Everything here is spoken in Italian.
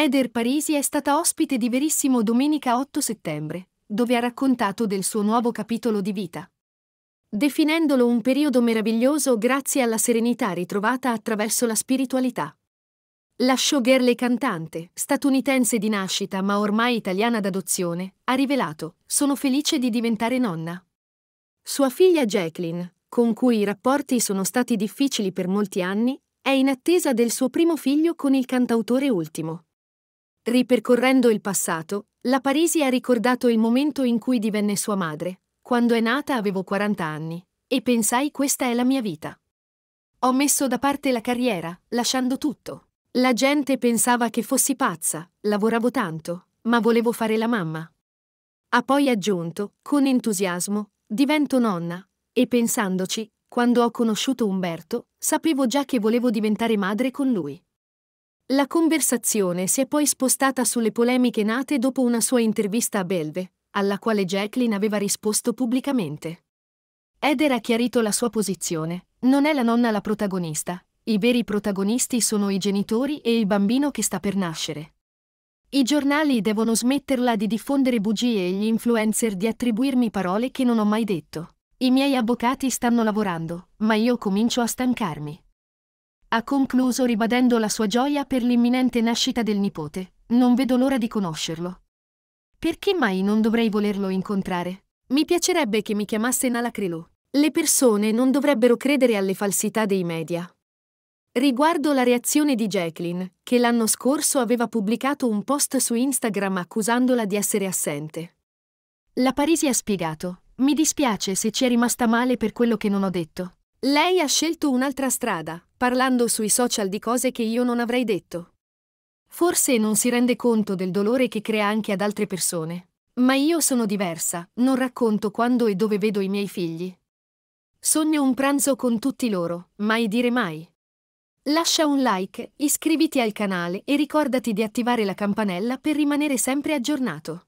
Eder Parisi è stata ospite di Verissimo domenica 8 settembre, dove ha raccontato del suo nuovo capitolo di vita. Definendolo un periodo meraviglioso grazie alla serenità ritrovata attraverso la spiritualità. La showgirl e cantante, statunitense di nascita ma ormai italiana d'adozione, ha rivelato: Sono felice di diventare nonna. Sua figlia Jacqueline, con cui i rapporti sono stati difficili per molti anni, è in attesa del suo primo figlio con il cantautore ultimo. Ripercorrendo il passato, la Parisi ha ricordato il momento in cui divenne sua madre. Quando è nata avevo 40 anni e pensai questa è la mia vita. Ho messo da parte la carriera, lasciando tutto. La gente pensava che fossi pazza, lavoravo tanto, ma volevo fare la mamma. Ha poi aggiunto, con entusiasmo, divento nonna, e pensandoci, quando ho conosciuto Umberto, sapevo già che volevo diventare madre con lui. La conversazione si è poi spostata sulle polemiche nate dopo una sua intervista a Belve, alla quale Jacqueline aveva risposto pubblicamente. Eder ha chiarito la sua posizione. Non è la nonna la protagonista. I veri protagonisti sono i genitori e il bambino che sta per nascere. I giornali devono smetterla di diffondere bugie e gli influencer di attribuirmi parole che non ho mai detto. I miei avvocati stanno lavorando, ma io comincio a stancarmi. Ha concluso ribadendo la sua gioia per l'imminente nascita del nipote. Non vedo l'ora di conoscerlo. Perché mai non dovrei volerlo incontrare? Mi piacerebbe che mi chiamasse Nalacrilo. Le persone non dovrebbero credere alle falsità dei media. Riguardo la reazione di Jacqueline, che l'anno scorso aveva pubblicato un post su Instagram accusandola di essere assente. La Parisi ha spiegato, mi dispiace se ci è rimasta male per quello che non ho detto. Lei ha scelto un'altra strada, parlando sui social di cose che io non avrei detto. Forse non si rende conto del dolore che crea anche ad altre persone. Ma io sono diversa, non racconto quando e dove vedo i miei figli. Sogno un pranzo con tutti loro, mai dire mai. Lascia un like, iscriviti al canale e ricordati di attivare la campanella per rimanere sempre aggiornato.